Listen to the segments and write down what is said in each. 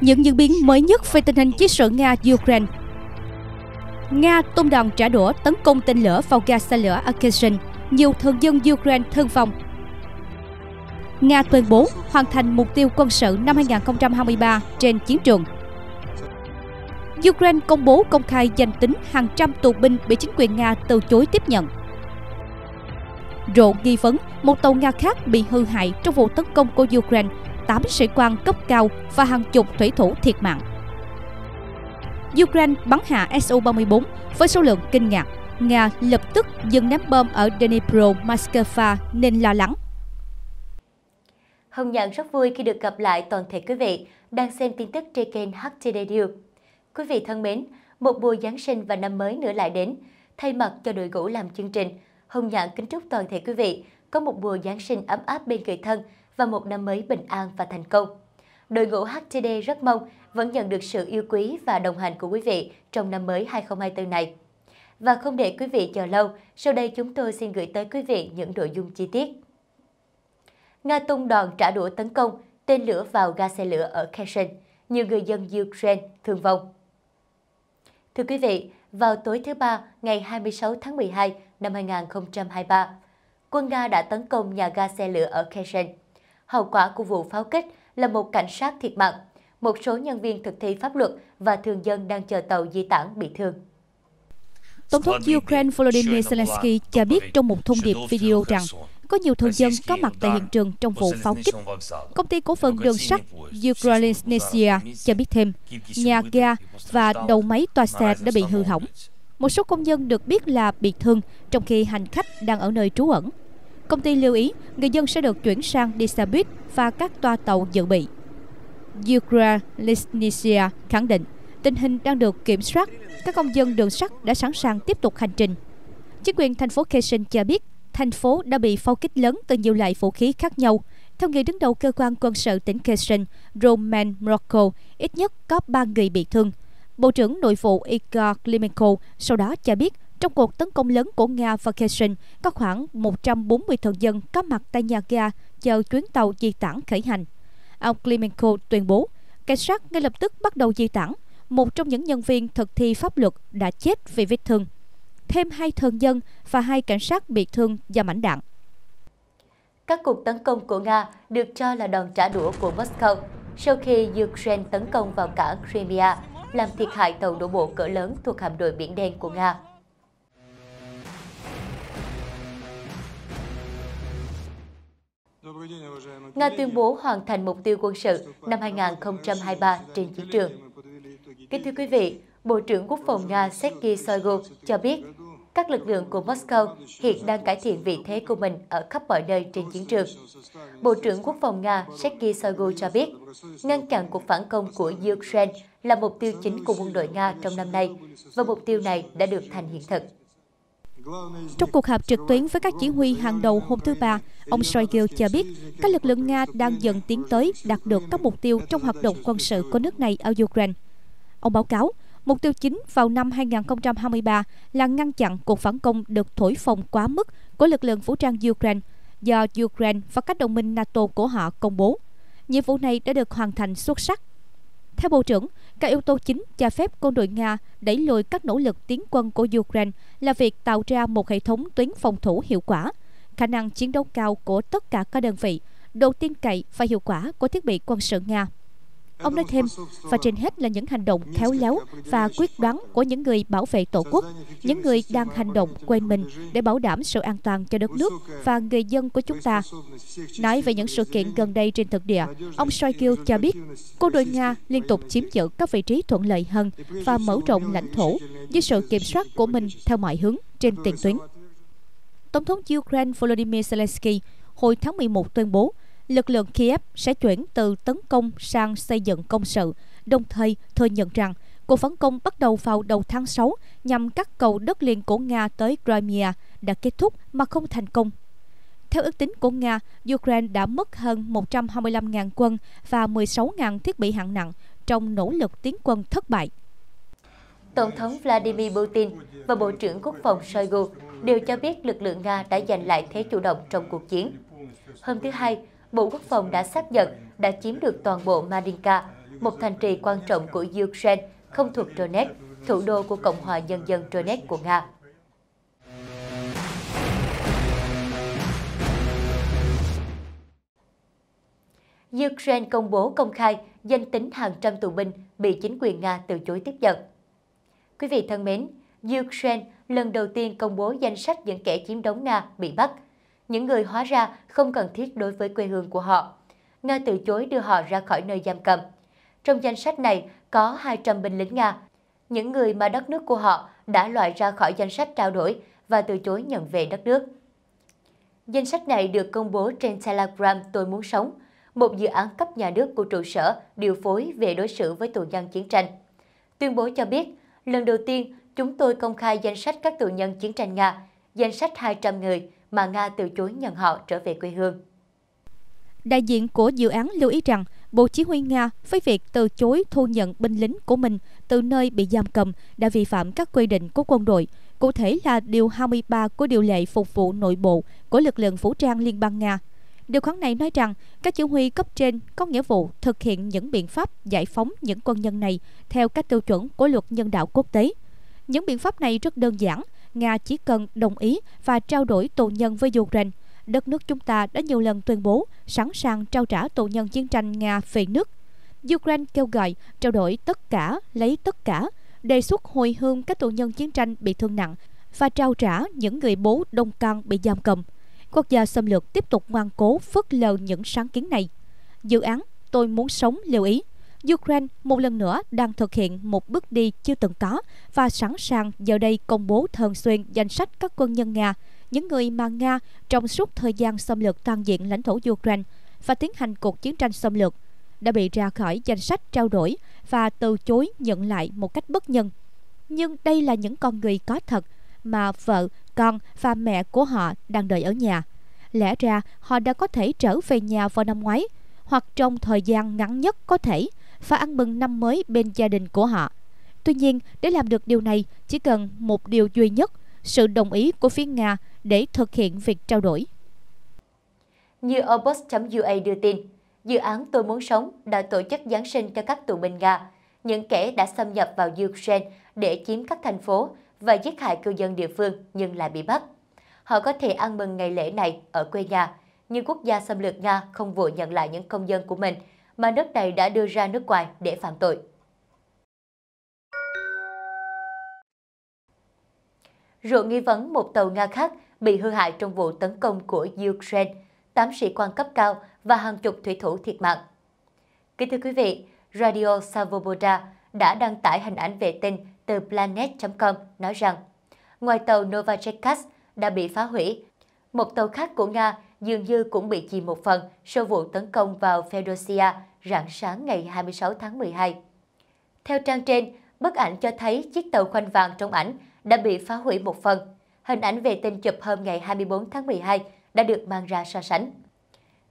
những diễn biến mới nhất về tình hình chiến sự Nga-Ukraine. Nga tung đòn trả đũa tấn công tên lửa vào ga xe lửa Akhazin, nhiều thường dân Ukraine thương vong. Nga tuyên bố hoàn thành mục tiêu quân sự năm 2023 trên chiến trường. Ukraine công bố công khai danh tính hàng trăm tù binh bị chính quyền Nga từ chối tiếp nhận. Rộ nghi vấn một tàu Nga khác bị hư hại trong vụ tấn công của Ukraine 8 sĩ quan cấp cao và hàng chục thủy thủ thiệt mạng. Ukraine bắn hạ Su-34 với số lượng kinh ngạc. Nga lập tức dừng ném bom ở Dnipro, Moscow nên lo lắng. Hồng Nhận rất vui khi được gặp lại toàn thể quý vị đang xem tin tức trên kênh HTD News. Quý vị thân mến, một mùa Giáng sinh và năm mới nữa lại đến. Thay mặt cho đội ngũ làm chương trình, Hồng Nhạn kính chúc toàn thể quý vị có một mùa Giáng sinh ấm áp bên người thân và một năm mới bình an và thành công. Đội ngũ HTD rất mong vẫn nhận được sự yêu quý và đồng hành của quý vị trong năm mới 2024 này. Và không để quý vị chờ lâu, sau đây chúng tôi xin gửi tới quý vị những nội dung chi tiết. Nga tung đòn trả đũa tấn công, tên lửa vào ga xe lửa ở Kherson, nhiều người dân Ukraine thương vong. Thưa quý vị, vào tối thứ Ba ngày 26 tháng 12 năm 2023, quân Nga đã tấn công nhà ga xe lửa ở Kherson hậu quả của vụ pháo kích là một cảnh sát thiệt mạng, một số nhân viên thực thi pháp luật và thường dân đang chờ tàu di tản bị thương. Tổng thống Ukraine Volodymyr Zelensky cho biết trong một thông điệp video rằng có nhiều thường dân có mặt tại hiện trường trong vụ pháo kích. Công ty cổ phần đường sắt Ukrainesia cho biết thêm, nhà ga và đầu máy toa xe đã bị hư hỏng. Một số công nhân được biết là bị thương, trong khi hành khách đang ở nơi trú ẩn. Công ty lưu ý người dân sẽ được chuyển sang đi xe buýt và các toa tàu dự bị. Yukra Lisnisia khẳng định tình hình đang được kiểm soát, các công dân đường sắt đã sẵn sàng tiếp tục hành trình. Chính quyền thành phố Khesin cho biết thành phố đã bị pháo kích lớn từ nhiều loại vũ khí khác nhau. Theo người đứng đầu cơ quan quân sự tỉnh Khesin, Roman Morocco, ít nhất có 3 người bị thương. Bộ trưởng Nội vụ Igor Klimenko sau đó cho biết trong cuộc tấn công lớn của Nga và Kherson, có khoảng 140 thường dân có mặt tại nhà ga chờ chuyến tàu di tản khởi hành. Ông Klimenko tuyên bố, cảnh sát ngay lập tức bắt đầu di tản. Một trong những nhân viên thực thi pháp luật đã chết vì vết thương. Thêm hai thường dân và hai cảnh sát bị thương do mảnh đạn. Các cuộc tấn công của Nga được cho là đòn trả đũa của Moscow sau khi Ukraine tấn công vào cả Crimea, làm thiệt hại tàu đổ bộ cỡ lớn thuộc hạm đội Biển Đen của Nga. Nga tuyên bố hoàn thành mục tiêu quân sự năm 2023 trên chiến trường. Kính thưa quý vị, Bộ trưởng Quốc phòng Nga Sergei Shoigu cho biết các lực lượng của Moscow hiện đang cải thiện vị thế của mình ở khắp mọi nơi trên chiến trường. Bộ trưởng Quốc phòng Nga Sergei Shoigu cho biết, ngăn chặn cuộc phản công của Ukraine là mục tiêu chính của quân đội Nga trong năm nay, và mục tiêu này đã được thành hiện thực. Trong cuộc họp trực tuyến với các chỉ huy hàng đầu hôm thứ Ba, ông Shoigu cho biết các lực lượng Nga đang dần tiến tới đạt được các mục tiêu trong hoạt động quân sự của nước này ở Ukraine. Ông báo cáo, mục tiêu chính vào năm 2023 là ngăn chặn cuộc phản công được thổi phồng quá mức của lực lượng vũ trang Ukraine do Ukraine và các đồng minh NATO của họ công bố. Nhiệm vụ này đã được hoàn thành xuất sắc. Theo Bộ trưởng, các yếu tố chính cho phép quân đội Nga đẩy lùi các nỗ lực tiến quân của Ukraine là việc tạo ra một hệ thống tuyến phòng thủ hiệu quả, khả năng chiến đấu cao của tất cả các đơn vị, độ tin cậy và hiệu quả của thiết bị quân sự Nga. Ông nói thêm, và trên hết là những hành động khéo léo và quyết đoán của những người bảo vệ Tổ quốc, những người đang hành động quên mình để bảo đảm sự an toàn cho đất nước và người dân của chúng ta. Nói về những sự kiện gần đây trên thực địa, ông Shoigu cho biết quân đội Nga liên tục chiếm giữ các vị trí thuận lợi hơn và mở rộng lãnh thổ dưới sự kiểm soát của mình theo mọi hướng trên tiền tuyến. Tổng thống Ukraine Volodymyr Zelensky hồi tháng 11 tuyên bố lực lượng Kiev sẽ chuyển từ tấn công sang xây dựng công sự, đồng thời thừa nhận rằng cuộc phản công bắt đầu vào đầu tháng 6 nhằm cắt cầu đất liền của Nga tới Crimea đã kết thúc mà không thành công. Theo ước tính của Nga, Ukraine đã mất hơn 125.000 quân và 16.000 thiết bị hạng nặng trong nỗ lực tiến quân thất bại. Tổng thống Vladimir Putin và Bộ trưởng Quốc phòng Shoigu đều cho biết lực lượng Nga đã giành lại thế chủ động trong cuộc chiến. Hôm thứ Hai, Bộ Quốc phòng đã xác nhận đã chiếm được toàn bộ Marinka, một thành trì quan trọng của Ukraine không thuộc Donetsk, thủ đô của Cộng hòa Nhân dân Donetsk của Nga. Ukraine công bố công khai danh tính hàng trăm tù binh bị chính quyền Nga từ chối tiếp nhận. Quý vị thân mến, Ukraine lần đầu tiên công bố danh sách những kẻ chiếm đóng Nga bị bắt – những người hóa ra không cần thiết đối với quê hương của họ. Nga từ chối đưa họ ra khỏi nơi giam cầm. Trong danh sách này có 200 binh lính Nga, những người mà đất nước của họ đã loại ra khỏi danh sách trao đổi và từ chối nhận về đất nước. Danh sách này được công bố trên Telegram Tôi Muốn Sống, một dự án cấp nhà nước của trụ sở điều phối về đối xử với tù nhân chiến tranh. Tuyên bố cho biết, lần đầu tiên chúng tôi công khai danh sách các tù nhân chiến tranh Nga, danh sách 200 người, mà Nga từ chối nhận họ trở về quê hương. Đại diện của dự án lưu ý rằng, Bộ Chỉ huy Nga với việc từ chối thu nhận binh lính của mình từ nơi bị giam cầm đã vi phạm các quy định của quân đội, cụ thể là Điều 23 của Điều lệ Phục vụ Nội bộ của lực lượng vũ trang Liên bang Nga. Điều khoản này nói rằng các chỉ huy cấp trên có nghĩa vụ thực hiện những biện pháp giải phóng những quân nhân này theo các tiêu chuẩn của luật nhân đạo quốc tế. Những biện pháp này rất đơn giản, Nga chỉ cần đồng ý và trao đổi tù nhân với Ukraine. Đất nước chúng ta đã nhiều lần tuyên bố sẵn sàng trao trả tù nhân chiến tranh Nga về nước. Ukraine kêu gọi trao đổi tất cả, lấy tất cả, đề xuất hồi hương các tù nhân chiến tranh bị thương nặng và trao trả những người bố đông can bị giam cầm. Quốc gia xâm lược tiếp tục ngoan cố phớt lờ những sáng kiến này. Dự án Tôi muốn sống lưu ý Ukraine một lần nữa đang thực hiện một bước đi chưa từng có và sẵn sàng giờ đây công bố thường xuyên danh sách các quân nhân Nga, những người mà Nga trong suốt thời gian xâm lược toàn diện lãnh thổ Ukraine và tiến hành cuộc chiến tranh xâm lược đã bị ra khỏi danh sách trao đổi và từ chối nhận lại một cách bất nhân. Nhưng đây là những con người có thật mà vợ, con và mẹ của họ đang đợi ở nhà. Lẽ ra họ đã có thể trở về nhà vào năm ngoái hoặc trong thời gian ngắn nhất có thể – và ăn mừng năm mới bên gia đình của họ. Tuy nhiên, để làm được điều này chỉ cần một điều duy nhất, sự đồng ý của phía Nga để thực hiện việc trao đổi. Như Obos.ua đưa tin, dự án Tôi Muốn Sống đã tổ chức Giáng sinh cho các tù binh Nga, những kẻ đã xâm nhập vào Ukraine để chiếm các thành phố và giết hại cư dân địa phương nhưng lại bị bắt. Họ có thể ăn mừng ngày lễ này ở quê nhà, nhưng quốc gia xâm lược Nga không vội nhận lại những công dân của mình – mà nước này đã đưa ra nước ngoài để phạm tội. Rượu nghi vấn một tàu Nga khác bị hư hại trong vụ tấn công của Ukraine, 8 sĩ quan cấp cao và hàng chục thủy thủ thiệt mạng. Kính thưa quý vị, Radio Savoboda đã đăng tải hình ảnh vệ tinh từ Planet.com nói rằng, ngoài tàu Novachekas đã bị phá hủy, một tàu khác của Nga dường như cũng bị chìm một phần sau vụ tấn công vào Fedosia rạng sáng ngày 26 tháng 12. Theo trang trên, bức ảnh cho thấy chiếc tàu khoanh vàng trong ảnh đã bị phá hủy một phần. Hình ảnh về tên chụp hôm ngày 24 tháng 12 đã được mang ra so sánh.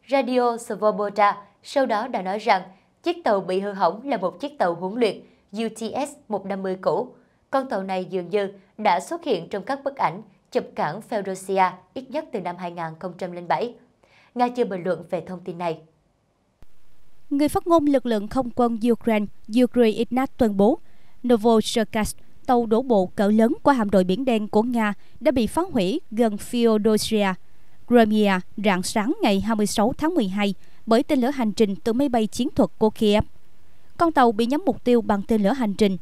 Radio Svoboda sau đó đã nói rằng chiếc tàu bị hư hỏng là một chiếc tàu huấn luyện UTS-150 cũ. Con tàu này dường như đã xuất hiện trong các bức ảnh chụp cảng Ferocia ít nhất từ năm 2007. Nga chưa bình luận về thông tin này. Người phát ngôn lực lượng không quân Ukraine, Yuri Ignat tuyên bố, Novocherkassk, tàu đổ bộ cỡ lớn qua hạm đội Biển Đen của Nga đã bị phá hủy gần Feodosia, Crimea, rạng sáng ngày 26 tháng 12 bởi tên lửa hành trình từ máy bay chiến thuật của Kiev. Con tàu bị nhắm mục tiêu bằng tên lửa hành trình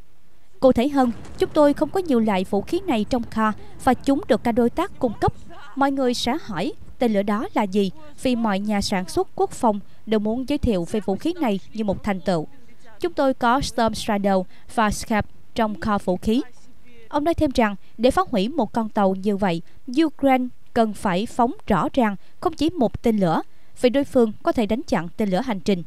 cô thấy hơn, chúng tôi không có nhiều loại vũ khí này trong kho và chúng được các đối tác cung cấp. Mọi người sẽ hỏi tên lửa đó là gì vì mọi nhà sản xuất quốc phòng đều muốn giới thiệu về vũ khí này như một thành tựu. Chúng tôi có Storm Shadow và Scap trong kho vũ khí. Ông nói thêm rằng, để phá hủy một con tàu như vậy, Ukraine cần phải phóng rõ ràng không chỉ một tên lửa, vì đối phương có thể đánh chặn tên lửa hành trình.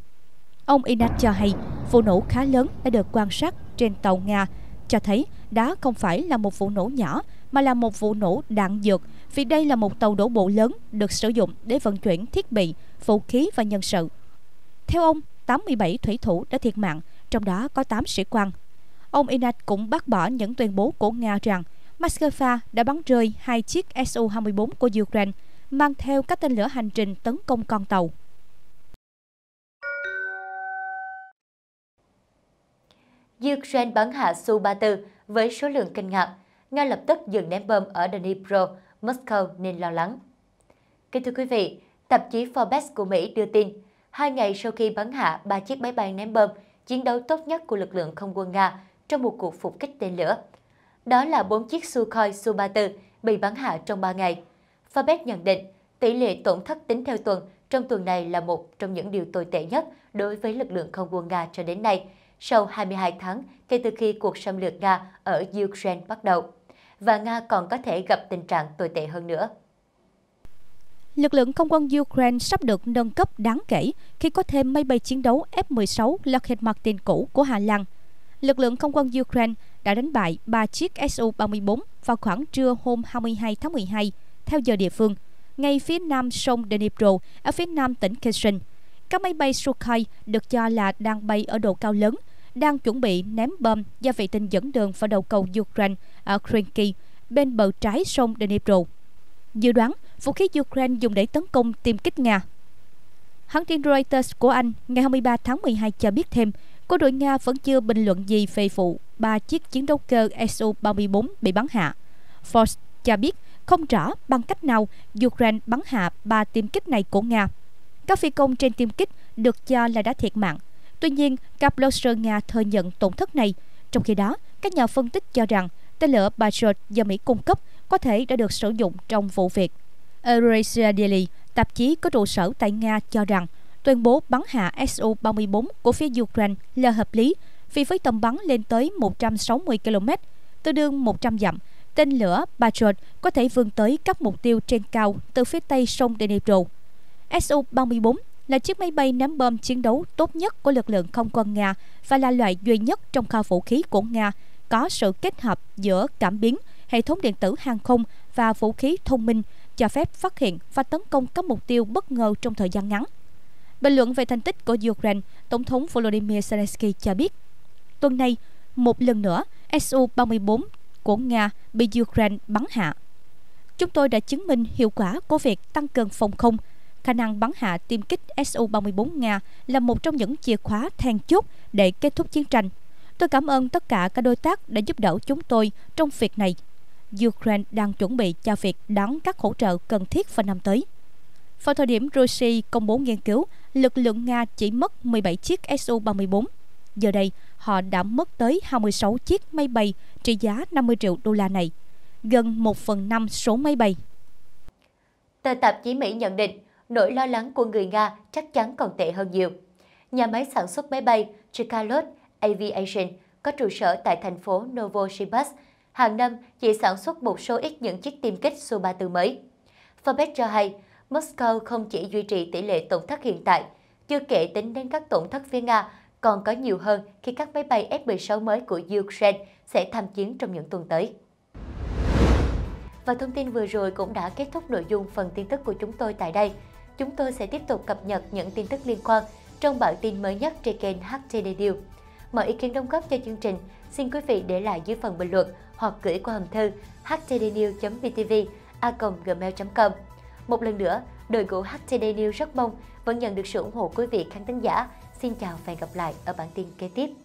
Ông Inat cho hay vụ nổ khá lớn đã được quan sát trên tàu Nga, cho thấy đó không phải là một vụ nổ nhỏ mà là một vụ nổ đạn dược vì đây là một tàu đổ bộ lớn được sử dụng để vận chuyển thiết bị, vũ khí và nhân sự. Theo ông, 87 thủy thủ đã thiệt mạng, trong đó có 8 sĩ quan. Ông Inat cũng bác bỏ những tuyên bố của Nga rằng Moscow đã bắn rơi hai chiếc Su-24 của Ukraine mang theo các tên lửa hành trình tấn công con tàu. Ukraine bắn hạ Su-34 với số lượng kinh ngạc. Nga lập tức dừng ném bom ở Dnipro, Moscow nên lo lắng. Kính thưa quý vị, tạp chí Forbes của Mỹ đưa tin, hai ngày sau khi bắn hạ ba chiếc máy bay ném bom, chiến đấu tốt nhất của lực lượng không quân Nga trong một cuộc phục kích tên lửa. Đó là bốn chiếc Sukhoi Su-34 bị bắn hạ trong 3 ngày. Forbes nhận định tỷ lệ tổn thất tính theo tuần trong tuần này là một trong những điều tồi tệ nhất đối với lực lượng không quân Nga cho đến nay, sau 22 tháng kể từ khi cuộc xâm lược Nga ở Ukraine bắt đầu. Và Nga còn có thể gặp tình trạng tồi tệ hơn nữa. Lực lượng không quân Ukraine sắp được nâng cấp đáng kể khi có thêm máy bay chiến đấu F-16 Lockheed Martin cũ của Hà Lan. Lực lượng không quân Ukraine đã đánh bại 3 chiếc Su-34 vào khoảng trưa hôm 22 tháng 12, theo giờ địa phương, ngay phía nam sông Dnipro, ở phía nam tỉnh Kherson. Các máy bay Sukhoi được cho là đang bay ở độ cao lớn – đang chuẩn bị ném bom do vệ tinh dẫn đường vào đầu cầu Ukraine ở Krenki bên bờ trái sông Dnipro. Dự đoán, vũ khí Ukraine dùng để tấn công tiêm kích Nga. Hãng tin Reuters của Anh ngày 23 tháng 12 cho biết thêm, quân đội Nga vẫn chưa bình luận gì về vụ ba chiếc chiến đấu cơ Su-34 bị bắn hạ. Forbes cho biết không rõ bằng cách nào Ukraine bắn hạ ba tiêm kích này của Nga. Các phi công trên tiêm kích được cho là đã thiệt mạng Tuy nhiên, Kaploster Nga thừa nhận tổn thất này. Trong khi đó, các nhà phân tích cho rằng tên lửa Patriot do Mỹ cung cấp có thể đã được sử dụng trong vụ việc. Eurasia Daily, tạp chí có trụ sở tại Nga cho rằng tuyên bố bắn hạ Su-34 của phía Ukraine là hợp lý vì với tầm bắn lên tới 160 km, tương đương 100 dặm, tên lửa Patriot có thể vươn tới các mục tiêu trên cao từ phía tây sông Dnipro. Su-34 là chiếc máy bay ném bom chiến đấu tốt nhất của lực lượng không quân Nga và là loại duy nhất trong kho vũ khí của Nga có sự kết hợp giữa cảm biến, hệ thống điện tử hàng không và vũ khí thông minh cho phép phát hiện và tấn công các mục tiêu bất ngờ trong thời gian ngắn. Bình luận về thành tích của Ukraine, Tổng thống Volodymyr Zelensky cho biết, tuần này, một lần nữa, Su-34 của Nga bị Ukraine bắn hạ. Chúng tôi đã chứng minh hiệu quả của việc tăng cường phòng không khả năng bắn hạ tiêm kích Su-34 Nga là một trong những chìa khóa then chốt để kết thúc chiến tranh. Tôi cảm ơn tất cả các đối tác đã giúp đỡ chúng tôi trong việc này. Ukraine đang chuẩn bị cho việc đón các hỗ trợ cần thiết vào năm tới. Vào thời điểm Russia công bố nghiên cứu, lực lượng Nga chỉ mất 17 chiếc Su-34. Giờ đây, họ đã mất tới 26 chiếc máy bay trị giá 50 triệu đô la này, gần 1 phần 5 số máy bay. Tờ tạp chí Mỹ nhận định, nỗi lo lắng của người Nga chắc chắn còn tệ hơn nhiều. Nhà máy sản xuất máy bay Chikalos Aviation có trụ sở tại thành phố Novosibirsk, hàng năm chỉ sản xuất một số ít những chiếc tiêm kích Su-34 mới. Forbes cho hay, Moscow không chỉ duy trì tỷ lệ tổn thất hiện tại, chưa kể tính đến các tổn thất phía Nga còn có nhiều hơn khi các máy bay F-16 mới của Ukraine sẽ tham chiến trong những tuần tới. Và thông tin vừa rồi cũng đã kết thúc nội dung phần tin tức của chúng tôi tại đây chúng tôi sẽ tiếp tục cập nhật những tin tức liên quan trong bản tin mới nhất trên kênh HTD News. Mọi ý kiến đóng góp cho chương trình, xin quý vị để lại dưới phần bình luận hoặc gửi qua hòm thư htdnews.btv.a.gmail.com. Một lần nữa, đội ngũ HTD News rất mong vẫn nhận được sự ủng hộ quý vị khán thính giả. Xin chào và hẹn gặp lại ở bản tin kế tiếp.